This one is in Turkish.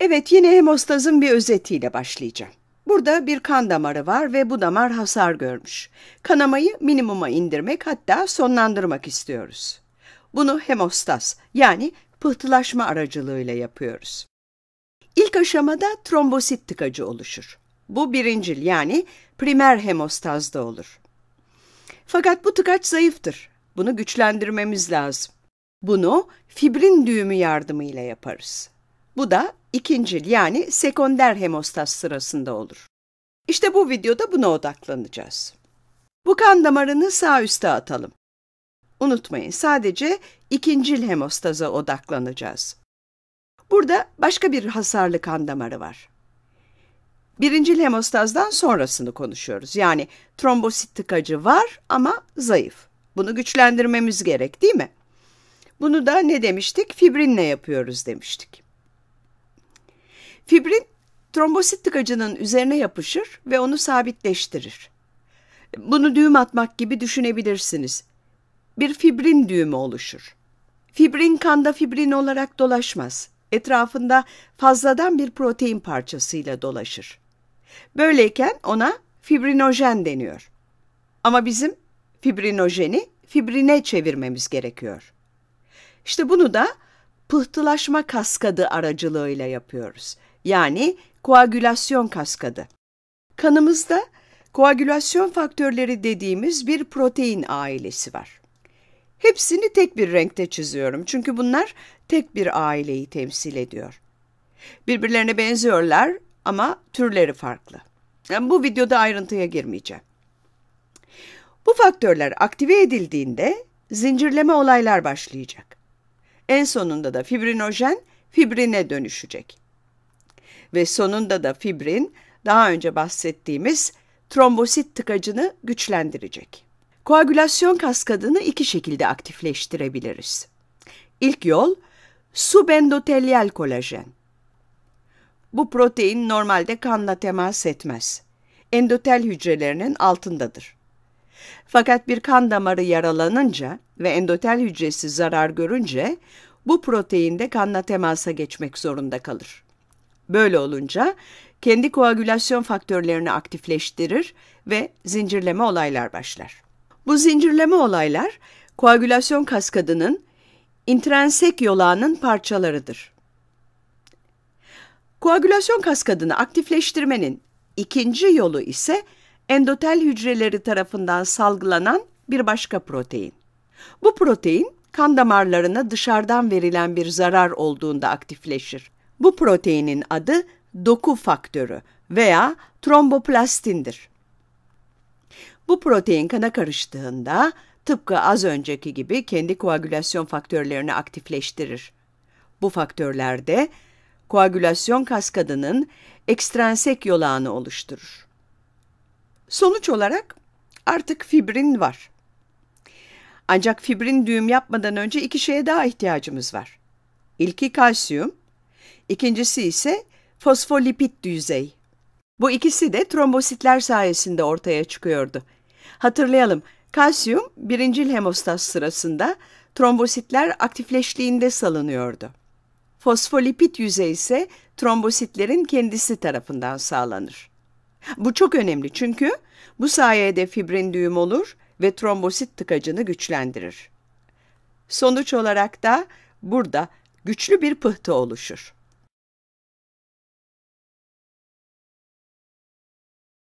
Evet yine hemostazın bir özetiyle başlayacağım. Burada bir kan damarı var ve bu damar hasar görmüş. Kanamayı minimuma indirmek hatta sonlandırmak istiyoruz. Bunu hemostaz yani pıhtılaşma aracılığıyla yapıyoruz. İlk aşamada trombosit tıkacı oluşur. Bu birincil yani primer hemostazda olur. Fakat bu tıkaç zayıftır. Bunu güçlendirmemiz lazım. Bunu fibrin düğümü yardımıyla yaparız. Bu da ikincil yani sekonder hemostaz sırasında olur. İşte bu videoda buna odaklanacağız. Bu kan damarını sağ üste atalım. Unutmayın sadece ikincil hemostaza odaklanacağız. Burada başka bir hasarlı kan damarı var. Birincil hemostazdan sonrasını konuşuyoruz. Yani trombosit tıkacı var ama zayıf. Bunu güçlendirmemiz gerek değil mi? Bunu da ne demiştik? Fibrinle yapıyoruz demiştik. Fibrin trombosit tıkacının üzerine yapışır ve onu sabitleştirir. Bunu düğüm atmak gibi düşünebilirsiniz. Bir fibrin düğümü oluşur. Fibrin kanda fibrin olarak dolaşmaz. Etrafında fazladan bir protein parçasıyla dolaşır. Böyleyken ona fibrinojen deniyor. Ama bizim fibrinojeni fibrine çevirmemiz gerekiyor. İşte bunu da pıhtılaşma kaskadı aracılığıyla yapıyoruz yani koagülasyon kaskadı. Kanımızda koagülasyon faktörleri dediğimiz bir protein ailesi var. Hepsini tek bir renkte çiziyorum çünkü bunlar tek bir aileyi temsil ediyor. Birbirlerine benziyorlar ama türleri farklı. Yani bu videoda ayrıntıya girmeyeceğim. Bu faktörler aktive edildiğinde zincirleme olaylar başlayacak. En sonunda da fibrinojen fibrine dönüşecek ve sonunda da fibrin daha önce bahsettiğimiz trombosit tıkacını güçlendirecek. Koagülasyon kaskadını iki şekilde aktifleştirebiliriz. İlk yol subendotelyal kolajen. Bu protein normalde kanla temas etmez. Endotel hücrelerinin altındadır. Fakat bir kan damarı yaralanınca ve endotel hücresi zarar görünce bu protein de kanla temasa geçmek zorunda kalır. Böyle olunca kendi koagülasyon faktörlerini aktifleştirir ve zincirleme olaylar başlar. Bu zincirleme olaylar koagülasyon kaskadının intrensek yolağının parçalarıdır. Koagülasyon kaskadını aktifleştirmenin ikinci yolu ise endotel hücreleri tarafından salgılanan bir başka protein. Bu protein kan damarlarına dışarıdan verilen bir zarar olduğunda aktifleşir. Bu proteinin adı doku faktörü veya tromboplastindir. Bu protein kana karıştığında tıpkı az önceki gibi kendi koagülasyon faktörlerini aktifleştirir. Bu faktörlerde koagülasyon kaskadının ekstrensek yolağını oluşturur. Sonuç olarak artık fibrin var. Ancak fibrin düğüm yapmadan önce iki şeye daha ihtiyacımız var. İlki kalsiyum, İkincisi ise fosfolipit düzey. Bu ikisi de trombositler sayesinde ortaya çıkıyordu. Hatırlayalım, kalsiyum birincil hemostaz sırasında trombositler aktifleştiğinde salınıyordu. Fosfolipit yüzey ise trombositlerin kendisi tarafından sağlanır. Bu çok önemli çünkü bu sayede fibrin düğüm olur ve trombosit tıkacını güçlendirir. Sonuç olarak da burada güçlü bir pıhtı oluşur.